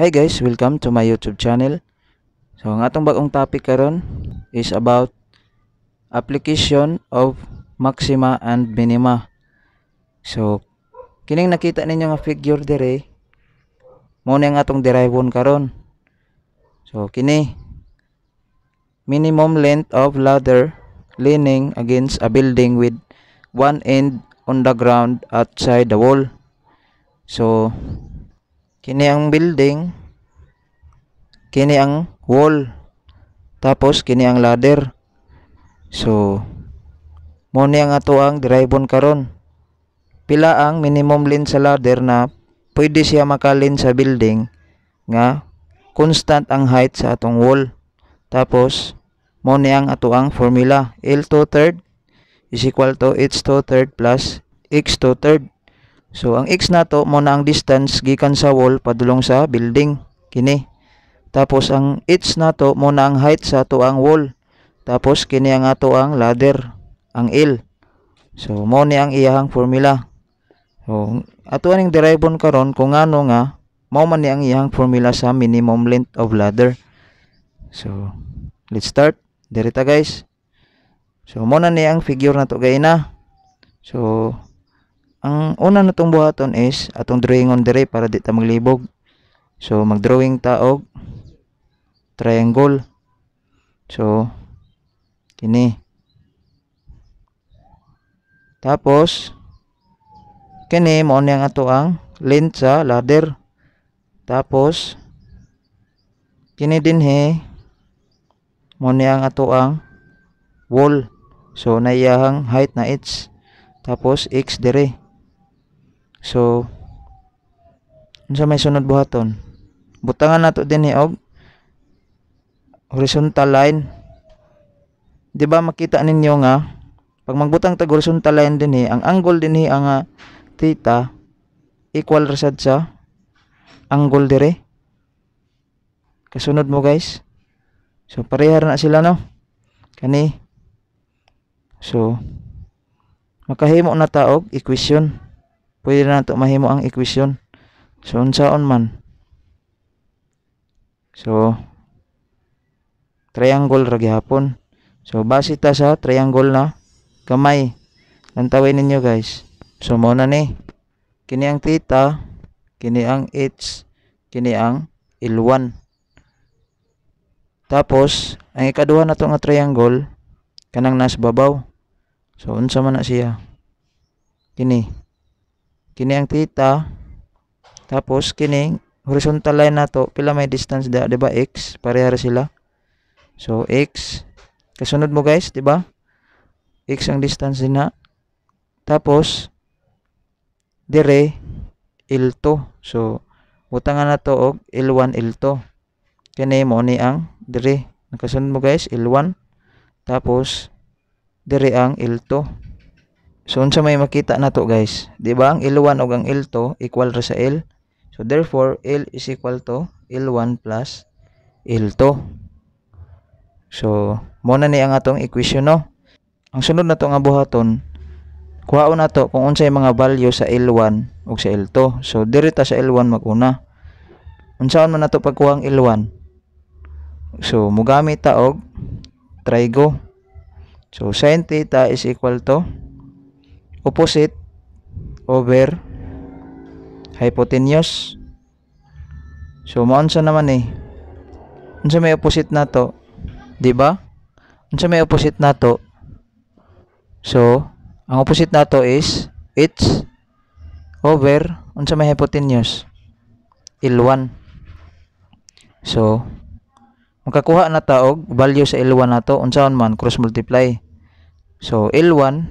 Hey guys, welcome to my YouTube channel. So ang atong bagong topic karon is about application of maxima and minima. So kining nakita ninyo nga figure dire mo na ang atong derivon karon. So kini minimum length of ladder leaning against a building with one end on the ground outside the wall. So kini ang building kini ang wall tapos kini ang ladder so mo ni ang ato ang drivon karon pila ang minimum length sa ladder na pwede siya makalin sa building nga constant ang height sa atong wall tapos mo ni ang ato ang formula L2 third is equal to H2 third plus X2 third So ang x nato mo na ang distance gikan sa wall padulong sa building kini. Tapos ang h nato mo na ang height sa ato ang wall. Tapos kini ang ato ang ladder, ang L. So mo ni ang iyahang formula. So ato aning deribon karon kung ano nga mo man ni ang iyahang formula sa minimum length of ladder. So let's start. Diri guys. So mo na ni ang figure nato gayna. So ang una na itong buhaton is atong drawing on dire para di ta maglibog. So magdrawing ta og triangle. So kini. Tapos kini mo ang ato ang length sa ladder. Tapos kini din dinhi mo ang ato ang wall. So naiyahang height na it's tapos x dire So, unsa may sunod buhaton? Butangan nato dinhi og horizontal line. 'Di ba makita ninyo nga pag magbutang tag horizontal line dinhi, ang angle dinhi ang uh, theta equal ra sad sa angle dire. Kasunod mo guys. So pareha na sila no. Kani. So makahimo na ta og equation pwede na ito mahimo ang equation so unsaon man so triangle ra gihapon so base ta sa triangle na kamay lantawin ninyo guys so mo na ni kini ang theta kini ang h kini ang L1 tapos ang ikaduha na nga triangle kanang nasa babaw so unsa man na siya kini kini ang theta tapos kining horizontal line nato pila may distance da di ba x pareha sila so x kasunod mo guys di ba x ang distance na tapos dire L2 so butangan na to og L1 L2 kini mo ni ang dire kasunod mo guys L1 tapos dire ang L2 So unsa may makita na to guys, di ba? Ang L1 ug ang L2 equal ra sa L. So therefore L is equal to L1 plus L2. So mo na ni ang atong equation no. Ang sunod na to nga buhaton kuhaon nato kung unsay mga value sa L1 ug sa L2. So direta sa L1 maguna. Unsaon man nato pagkuha ang L1? So mugamit ta og trigo. So sin theta is equal to opposite over hypotenuse. So, sa naman eh. Unsa may opposite na to 'Di ba? Unsa may opposite na to So, ang opposite na to is it's over unsa may hypotenuse? L1. So, makakuha na ta og value sa L1 na to unsa man cross multiply. So, L1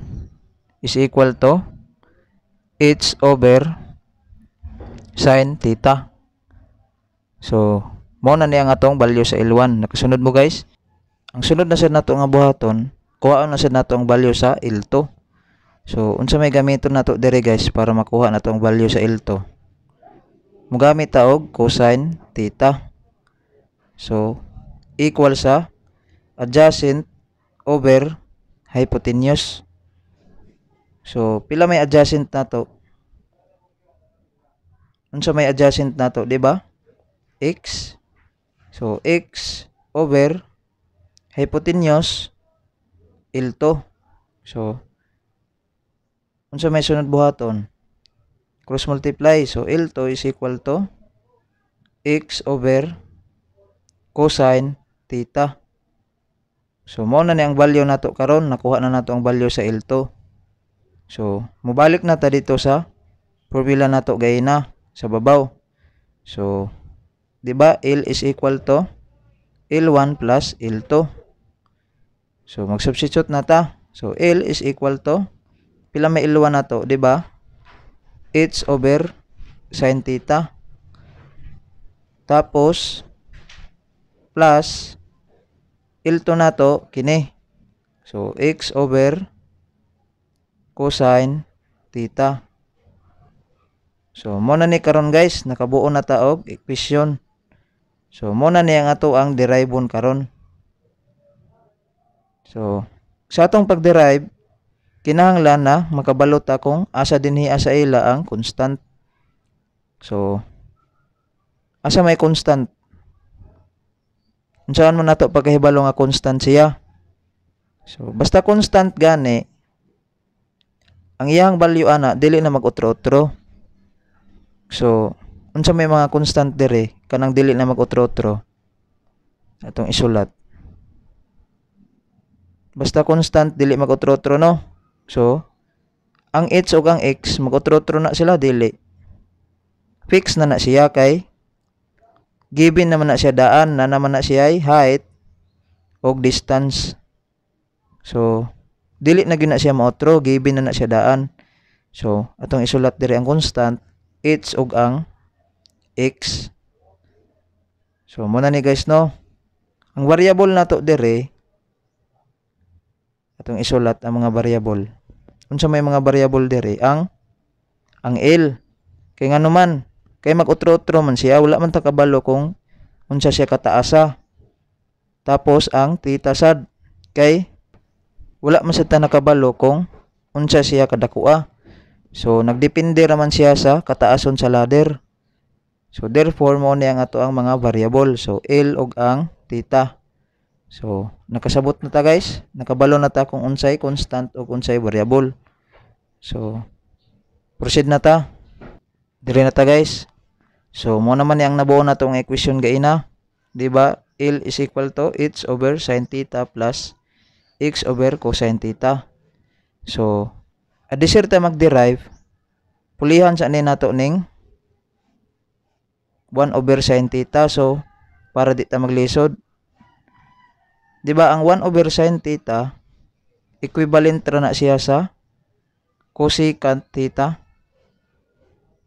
is equal to h over sine theta. So, muna na niya nga tong value sa L1. Nakasunod mo guys. Ang sunod na sa nato nga buhaton, kuhaan na sa nato ang value sa L2. So, unsa may gamiton nato dire guys para makuha nato ang value sa L2. Mugamit ta og cosine theta. So, equal sa adjacent over hypotenuse. So, pila may adjacent na to? Unsa may adjacent na to, di ba? X. So, X over hypotenuse L to. So, unsa may sunod buhaton? Cross multiply. So, L to is equal to X over cosine theta. So, mo na ni ang value nato karon, nakuha na nato ang value sa L to. So, mubalik na ta dito sa formula nato gay na sa babaw. So, di ba L is equal to L1 plus L2. So, mag-substitute na ta. So, L is equal to pila may L1 na to, di ba? It's over sin theta. Tapos, plus L2 na to, kini. So, X over cosine theta. So muna ni karon guys nakabuo na ta og equation. So muna ni ang ato ang deribon karon. So sa atong pagderive kinahanglan na makabalot akong asa dinhi asa ila ang constant. So asa may constant? Unsaan mo nato pagkahibalo nga constant siya? So basta constant gani ang iyang value ana dili na mag-utro-utro. So, unsa may mga constant dire kanang dili na mag-utro-utro. Atong isulat. Basta constant dili mag-utro-utro no. So, ang h ug ang x mag-utro-utro na sila dili. Fix na na siya kay given naman na siya daan na naman na siya height og distance. So, dili na gyud na siya maotro given na na siya daan so atong isulat diri ang constant h ug ang x so mo na ni guys no ang variable nato diri atong isulat ang mga variable unsa may mga variable diri ang ang L kay ngano man kay magutro-utro man siya wala man ta kabalo kung unsa siya kataasa tapos ang theta sad kay wala man sa ta nakabalo kung unsa siya kadakuha. So nagdepende raman siya sa kataason sa ladder. So therefore mo ni ang ato ang mga variable. So L og ang theta. So nakasabot na ta guys. Nakabalo na ta kung unsay constant o unsay variable. So proceed na ta. Dire na ta guys. So mo naman yang nabuo na tong equation gaina, di ba? L is equal to h over sin theta plus x over cosine theta. So, adisir tayo mag-derive, pulihan sa ni nato ning 1 over sin theta. So, para di tayo maglisod. Diba, ang 1 over sin theta, equivalent ra na siya sa cosecant theta.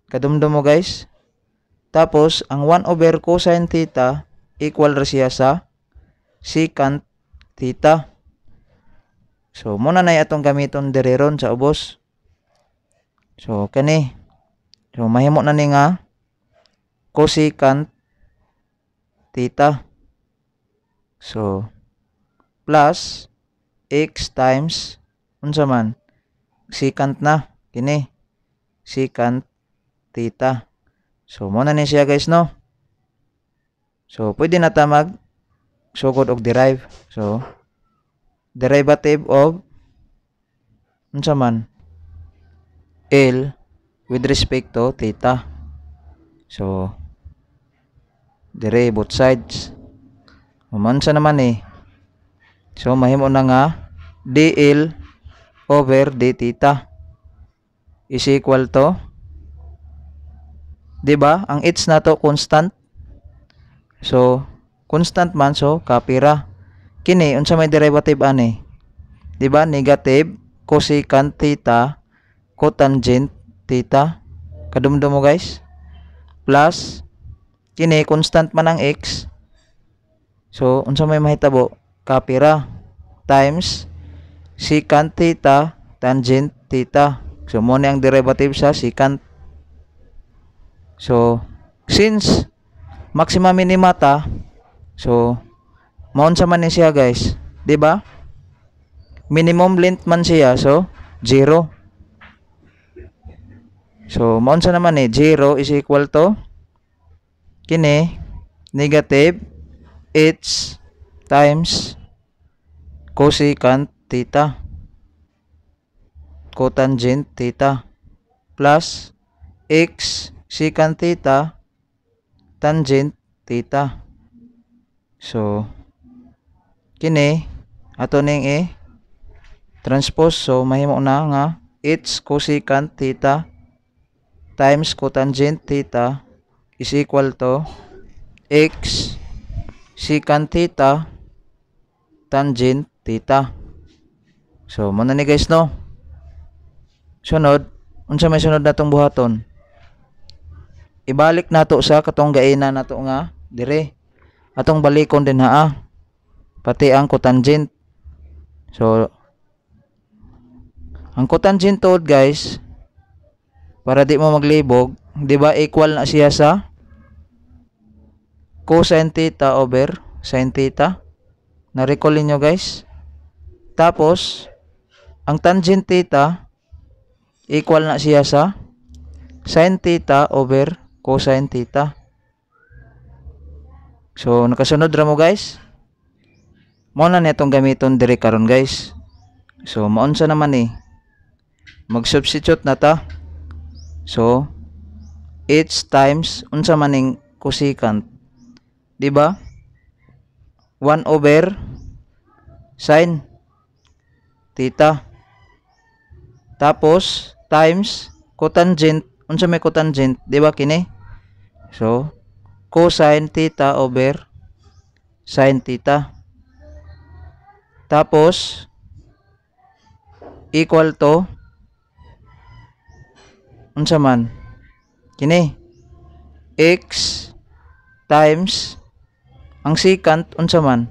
Kadumdum mo guys. Tapos, ang 1 over cosine theta, equal ra siya sa secant theta. So muna na atong gamiton diri ron sa ubos. So kani. So mahimo na ni nga cosecant theta. So plus x times unsa man secant na kini secant theta. So muna ni siya guys no. So pwede na ta mag sugod og derive. So derivative of unsa ano man L with respect to theta. So dire both sides. Human naman eh. So mahimo na nga DL over d theta is equal to 'di ba? Ang h nato constant. So constant man so copy ra kini unsa may derivative ani di ba negative cosecant theta cotangent theta kadumdum mo guys plus kini constant man ang x so unsa may mahitabo kapira times secant theta tangent theta so mo ni ang derivative sa secant so since maxima minimata so maunsa man ni siya guys di ba minimum length man siya so 0 so maunsa naman eh, 0 is equal to kini negative h times cosecant theta cotangent theta plus x secant theta tangent theta so kini ato ning e transpose so mahimo na nga its cosecant theta times cotangent theta is equal to x secant theta tangent theta so mo na ni guys no sunod unsa may sunod natong buhaton ibalik nato sa katong gaina nato nga dire atong balikon din haa pati ang cotangent. So, ang cotangent node guys, para di mo maglibog, di ba equal na siya sa cosine theta over sine theta? Na-recall niyo guys? Tapos, ang tangent theta equal na siya sa sine theta over cosine theta. So, nakasunod ra mo guys mo na nitong gamiton diri karon guys. So maunsa naman eh. Mag-substitute na ta. So h times unsa maning cosecant. 'Di ba? 1 over sin theta. Tapos times cotangent unsa may cotangent, 'di ba kini? So cosine theta over sin theta. Tapos, equal to, unsa man, kini, x times, ang secant, unsa man,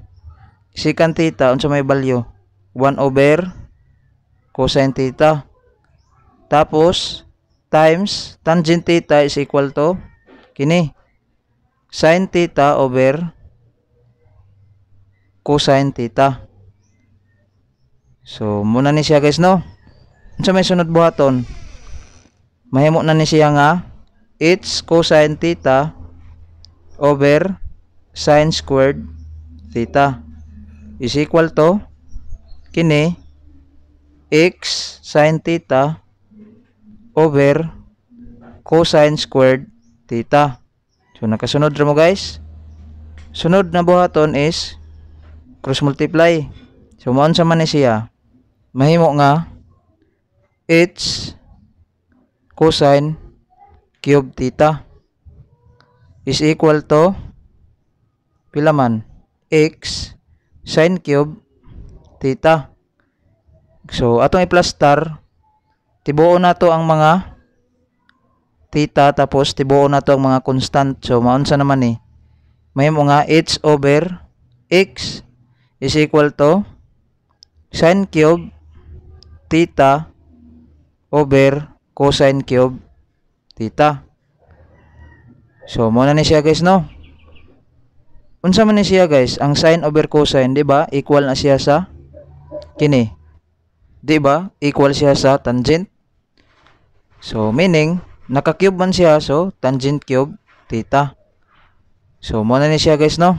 secant theta, unsa may value, 1 over cosine theta. Tapos, times tangent theta is equal to kini sin theta over cosine theta So muna ni siya guys no. Sa may sunod buhaton mahimo na ni siya nga it's cosine theta over sine squared theta is equal to kini x sine theta over cosine squared theta so nakasunod ra mo guys sunod na buhaton is cross multiply so maon sa man ni siya mahimo nga h cosine cube theta is equal to pila man x sine cube theta so atong i-plus star tibuo na to ang mga theta tapos tibuo na to ang mga constant so maunsa naman ni eh. mahimo nga h over x is equal to sine cube theta over cosine cube theta. So, muna ni siya guys, no? Unsa man ni siya guys, ang sine over cosine, di ba? Equal na siya sa kini. Di ba? Equal siya sa tangent. So, meaning, naka-cube man siya, so tangent cube theta. So, muna ni siya guys, no?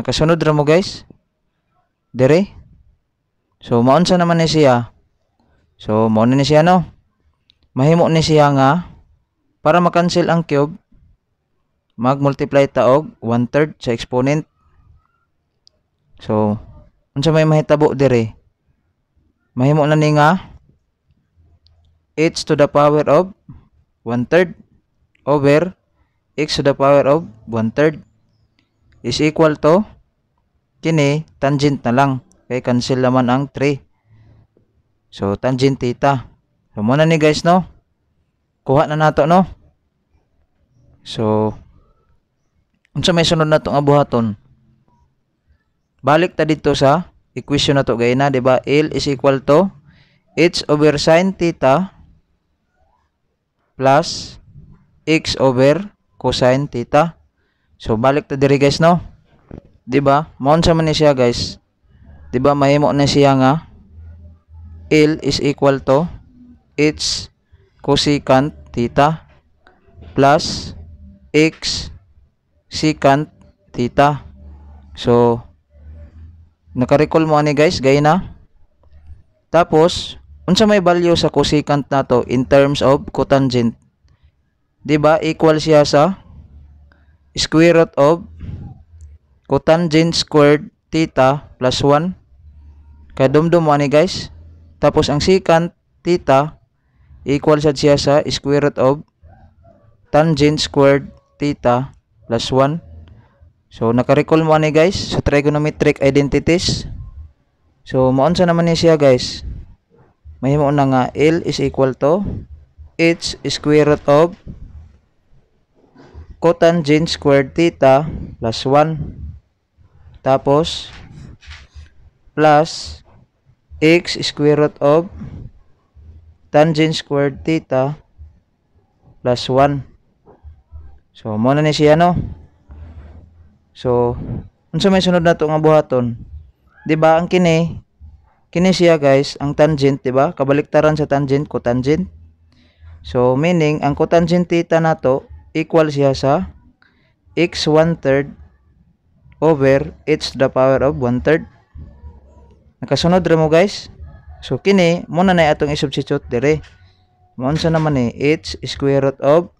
Nakasunod ra mo guys. Dere. So, maunsa naman ni siya So, mo ni siya no. Mahimo ni siya nga para makancel ang cube mag-multiply ta og 1/3 sa exponent. So, unsa may mahitabo dire? Mahimo na ni nga h to the power of 1/3 over x to the power of 1/3 is equal to kini tangent na lang kay cancel naman ang 3 So, tangent theta. So, muna ni guys, no? Kuha na nato, no? So, unsa may sunod nato nga buhaton? Balik ta dito sa equation nato gay na, di ba? L is equal to h over sin theta plus x over cosine theta. So, balik ta diri guys, no? Di ba? Maunsa man ni siya, guys. Di ba? Mahimo na siya nga L is equal to h cosecant theta plus x secant theta. So, nakarecall mo ani guys, gay na. Tapos, unsa may value sa cosecant nato in terms of cotangent? 'Di ba equal siya sa square root of cotangent squared theta plus 1. Kadumdum mo ani guys. Tapos ang secant theta equal sad siya sa square root of tangent squared theta plus 1. So naka-recall mo ani guys sa so, trigonometric identities. So maunsa naman ni siya guys. Mahimo na nga L is equal to H square root of cotangent squared theta plus 1 tapos plus x square root of tangent squared theta plus 1. So, muna ni siya, no? So, unsa may sunod na ito nga buhaton? diba, ang kini, kini siya, guys, ang tangent, diba? Kabaliktaran sa tangent, cotangent. So, meaning, ang cotangent theta na to, equal siya sa x 1 third over h the power of 1 third nakasunod ra mo guys so kini mo na nay atong substitute dire mo unsa naman ni h square root of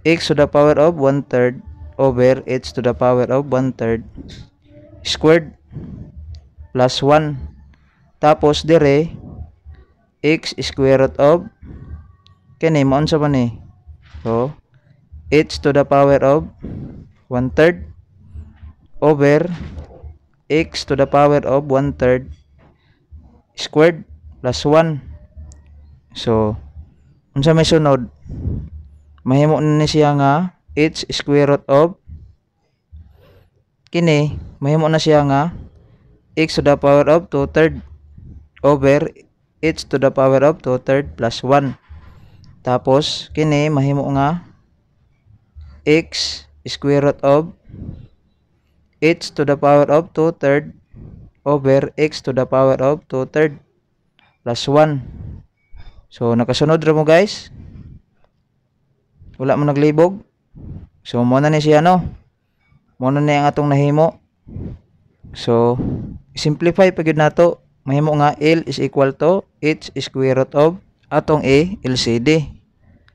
x to the power of 1 third over h to the power of 1 third squared plus 1 tapos dire x square root of kini mo unsa man ni so h to the power of 1 third over x to the power of 1 third squared plus 1. So, unsa may sunod, mahimo na ni siya nga h square root of kini, mahimo na siya nga x to the power of 2 third over h to the power of 2 third plus 1. Tapos, kini, mahimo nga x square root of h to the power of 2 third over x to the power of 2 third plus 1. So, nakasunod ra mo guys. Wala mo naglibog. So, muna ni si ano Muna ni ang atong nahimo. So, simplify pag yun nato. Mahimo nga L is equal to h square root of atong A LCD.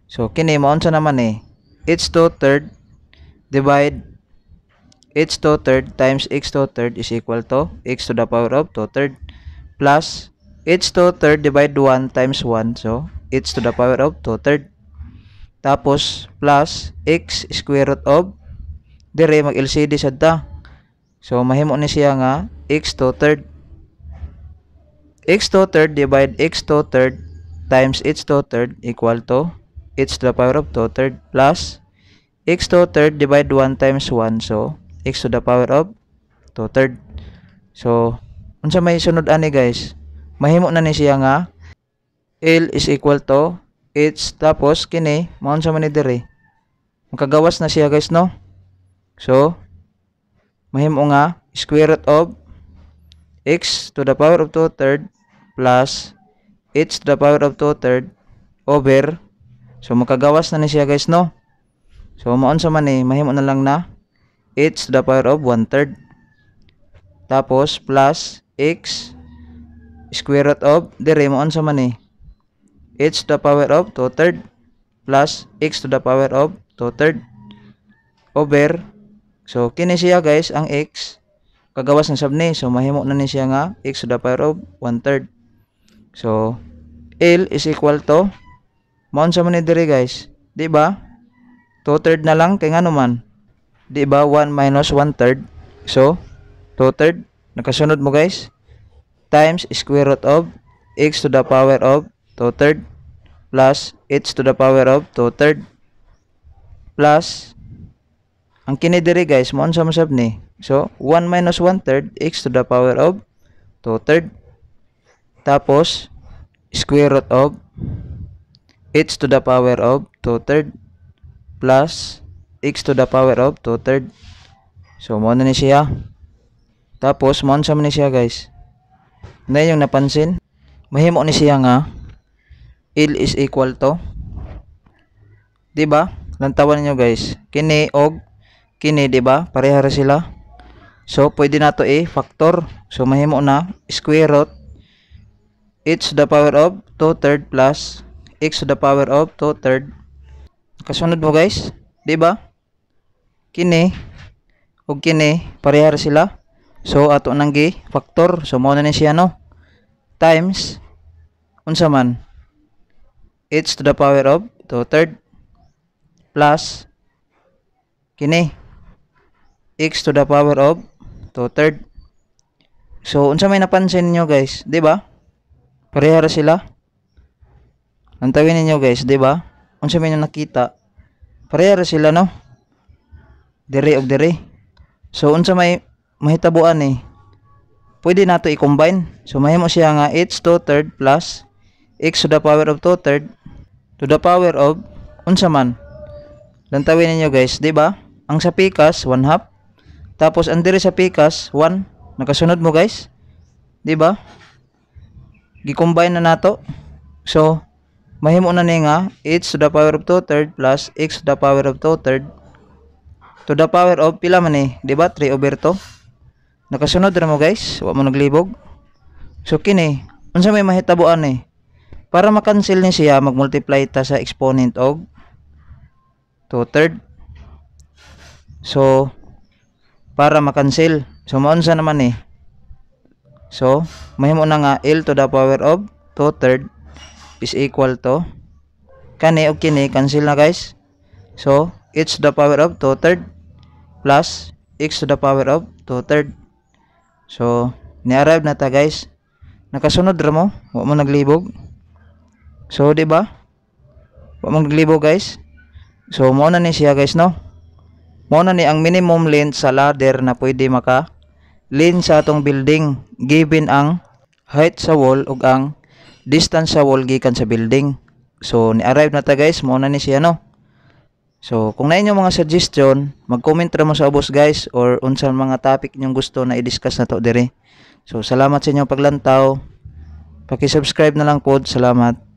So, kini mo unsa naman eh. h to third divide h to third times x to third is equal to x to the power of 2 third plus h to third divide 1 times 1. So, h to the power of 2 third. Tapos, plus x square root of dire mag-LCD sa ta. So, mahimo ni siya nga x to third. x to third divide x to third times h to third equal to h to the power of 2 third plus x to third divide 1 times 1. So, x to the power of 2 third. So, unsa may sunod ani guys? Mahimo na ni siya nga L is equal to H tapos kini maun sa man diri. Makagawas na siya guys no. So, mahimo nga square root of x to the power of 2 third plus h to the power of 2 third over so makagawas na ni siya guys no so maon sa man eh mahimo na lang na h to the power of 1 third. Tapos, plus x square root of, dire mo on sa man eh. h to the power of 2 third plus x to the power of 2 third over so kini siya guys ang x kagawas ng sab ni so mahimo na ni siya nga x to the power of 1 third so L is equal to maun sa man ni dire guys di ba 2 third na lang kay ngano man Di ba 1 minus 1 third? So, 2 third. Nakasunod mo guys. Times square root of x to the power of 2 third plus h to the power of 2 third plus ang kinidiri guys mo sa masab ni so 1 minus 1 third x to the power of 2 third tapos square root of h to the power of 2 third plus x to the power of 2 third. So, mo na ni siya. Tapos, mo sa ni siya guys. Na yung napansin. Mahimo ni siya nga. L is equal to. di ba Lantawan niyo guys. Kini og kini di ba Pareha ra sila. So, pwede nato to i-factor. So, mahimo na. Square root x to the power of 2 third plus x to the power of 2 third. Kasunod mo guys, 'di ba? kini ug kini pareha sila so ato nang gi factor so mo na ni siya no times unsa man h to the power of to third plus kini x to the power of to third so unsa may napansin niyo guys di ba parehar sila ang tawin ninyo guys di ba unsa may nakita pareha sila no dire og dire so unsa may mahitabuan ni eh, pwede nato i-combine so mahimo siya nga h to third plus x to the power of 2 third to the power of unsa man lantawin ninyo guys di ba ang sa pikas 1 half tapos ang dire sa pikas 1 nakasunod mo guys di ba gi-combine na nato so mahimo na ni nga h to the power of 2 third plus x to the power of 2 third to the power of pila man eh di ba 3 over 2 nakasunod na mo guys wa mo naglibog so kini unsa may mahitabuan eh para makancel ni siya magmultiply ta sa exponent og 2 third so para makancel so maunsa naman eh so mahimo na nga L to the power of 2 third is equal to kani og kini cancel na guys so it's the power of 2 third plus x to the power of 2 third. So, ni-arrive na ta guys. Nakasunod ra mo. Wa mo naglibog. So, di ba? Wa mo naglibog guys. So, mo ni siya guys no. Mo ni ang minimum length sa ladder na pwede maka length sa atong building given ang height sa wall ug ang distance sa wall gikan sa building. So, ni-arrive na ta guys. Mo ni siya no. So, kung nainyo mga suggestion, mag-comment ra mo sa ubos guys or unsan mga topic nyong gusto na i-discuss na to dire. So, salamat sa inyong paglantaw. Paki-subscribe na lang po. Salamat.